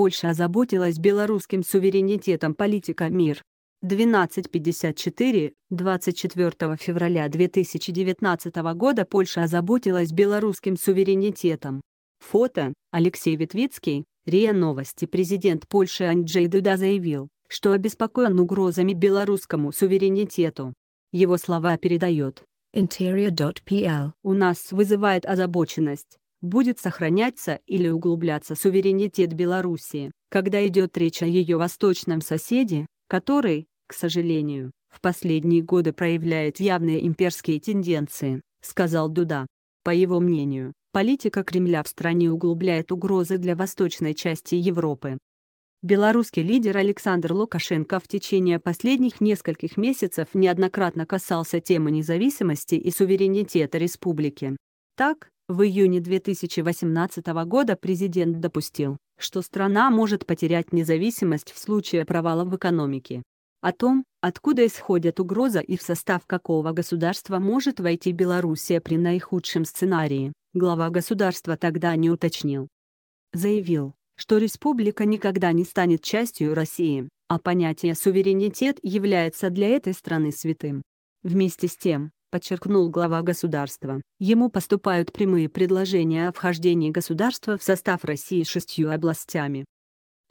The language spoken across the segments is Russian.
Польша озаботилась белорусским суверенитетом политика МИР. 1254, 24 февраля 2019 года Польша озаботилась белорусским суверенитетом. Фото, Алексей Витвицкий, РИА Новости Президент Польши Анджей Дуда заявил, что обеспокоен угрозами белорусскому суверенитету. Его слова передает interior.pl. У нас вызывает озабоченность, будет сохраняться или углубляться суверенитет Белоруссии, когда идет речь о ее восточном соседе, который, к сожалению, в последние годы проявляет явные имперские тенденции, сказал Дуда. По его мнению, политика Кремля в стране углубляет угрозы для восточной части Европы. Белорусский лидер Александр Лукашенко в течение последних нескольких месяцев неоднократно касался темы независимости и суверенитета республики. Так, в июне 2018 года президент допустил, что страна может потерять независимость в случае провала в экономике. О том, откуда исходит угроза и в состав какого государства может войти Белоруссия при наихудшем сценарии, глава государства тогда не уточнил. Заявил, что республика никогда не станет частью России, а понятие «суверенитет» является для этой страны святым. Вместе с тем, подчеркнул глава государства. Ему поступают прямые предложения о вхождении государства в состав России шестью областями.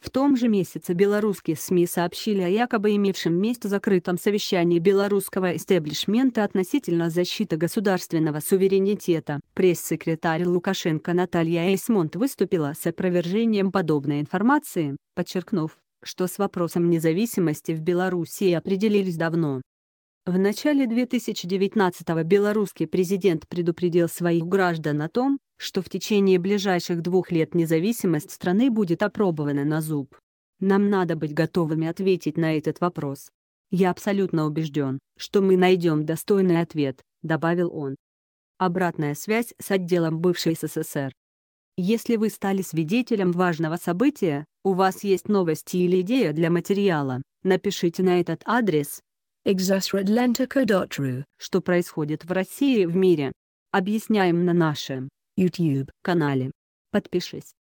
В том же месяце белорусские СМИ сообщили о якобы имевшем место закрытом совещании белорусского истеблишмента относительно защиты государственного суверенитета. Пресс-секретарь Лукашенко Наталья Эйсмонт выступила с опровержением подобной информации, подчеркнув, что с вопросом независимости в Беларуси определились давно. В начале 2019-го белорусский президент предупредил своих граждан о том, что в течение ближайших двух лет независимость страны будет опробована на зуб. Нам надо быть готовыми ответить на этот вопрос. Я абсолютно убежден, что мы найдем достойный ответ, добавил он. Обратная связь с отделом бывшей СССР. Если вы стали свидетелем важного события, у вас есть новости или идея для материала, напишите на этот адрес, что происходит в России и в мире. Объясняем на нашем YouTube канале. Подпишись.